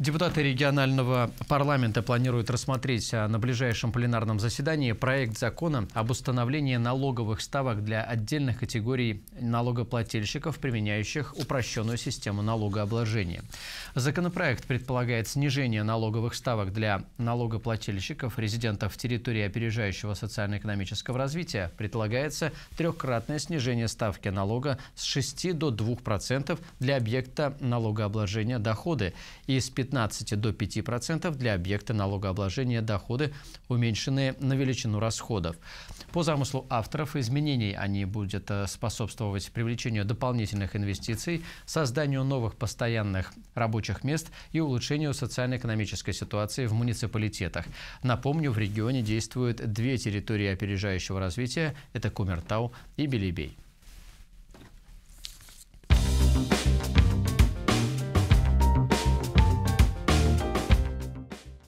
Депутаты регионального парламента планируют рассмотреть на ближайшем пленарном заседании проект закона об установлении налоговых ставок для отдельных категорий налогоплательщиков, применяющих упрощенную систему налогообложения. Законопроект предполагает снижение налоговых ставок для налогоплательщиков, резидентов территории опережающего социально-экономического развития. Предлагается трехкратное снижение ставки налога с 6 до 2% для объекта налогообложения доходы и с 15 15 до 5% для объекта налогообложения доходы, уменьшенные на величину расходов. По замыслу авторов изменений они будут э, способствовать привлечению дополнительных инвестиций, созданию новых постоянных рабочих мест и улучшению социально-экономической ситуации в муниципалитетах. Напомню, в регионе действуют две территории опережающего развития – это Кумертау и Белебей.